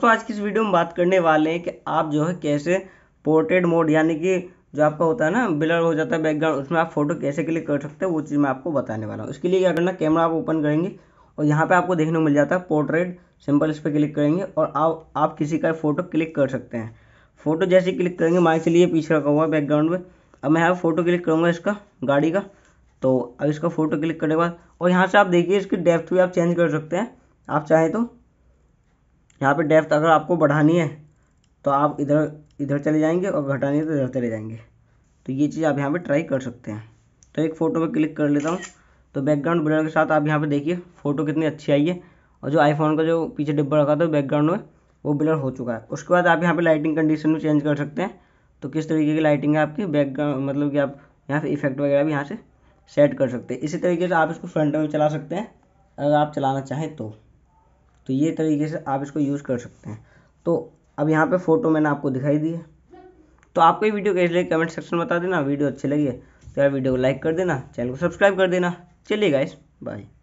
तो आज की इस वीडियो में बात करने वाले हैं कि आप जो है कैसे पोर्ट्रेट मोड यानी कि जो आपका होता है ना ब्लर हो जाता है बैकग्राउंड उसमें आप फोटो कैसे क्लिक कर सकते हैं वो चीज़ मैं आपको बताने वाला हूँ इसके लिए क्या करना कैमरा आप ओपन करेंगे और यहाँ पे आपको देखने को मिल जाता है पोर्ट्रेट सिंपल इस पर क्लिक करेंगे और आप आप किसी का फ़ोटो क्लिक कर सकते हैं फ़ोटो जैसे क्लिक करेंगे से लिए पीछे रखा हुआ है बैकग्राउंड में अब मैं यहाँ फ़ोटो क्लिक करूँगा इसका गाड़ी का तो अब इसका फ़ोटो क्लिक करने के बाद और यहाँ से आप देखिए इसकी डेप्थ भी आप चेंज कर सकते हैं आप चाहें तो यहाँ पे डेप्थ अगर आपको बढ़ानी है तो आप इधर इधर चले जाएंगे और घटानी है तो इधर चले जाएंगे तो ये चीज़ आप यहाँ पे ट्राई कर सकते हैं तो एक फ़ोटो पे क्लिक कर लेता हूँ तो बैकग्राउंड ब्लर के साथ आप यहाँ पे देखिए फ़ोटो कितनी अच्छी आई है और जो आईफोन का जो पीछे डिब्बा रखा था बैकग्राउंड में वो ब्लर हो चुका है उसके बाद आप यहाँ पर लाइटिंग कंडीशन भी चेंज कर सकते हैं तो किस तरीके की लाइटिंग है आपकी बैकग्राउंड मतलब कि आप यहाँ से इफेक्ट वगैरह भी यहाँ से सेट कर सकते हैं इसी तरीके से आप इसको फ्रंट में चला सकते हैं अगर आप चलाना चाहें तो तो ये तरीके से आप इसको यूज़ कर सकते हैं तो अब यहाँ पे फ़ोटो मैंने आपको दिखाई दी है तो आपको ये वीडियो कैसे लगी कमेंट सेक्शन में बता देना वीडियो अच्छी लगी है तो यार वीडियो को लाइक कर देना चैनल को सब्सक्राइब कर देना चलिए गाइस बाय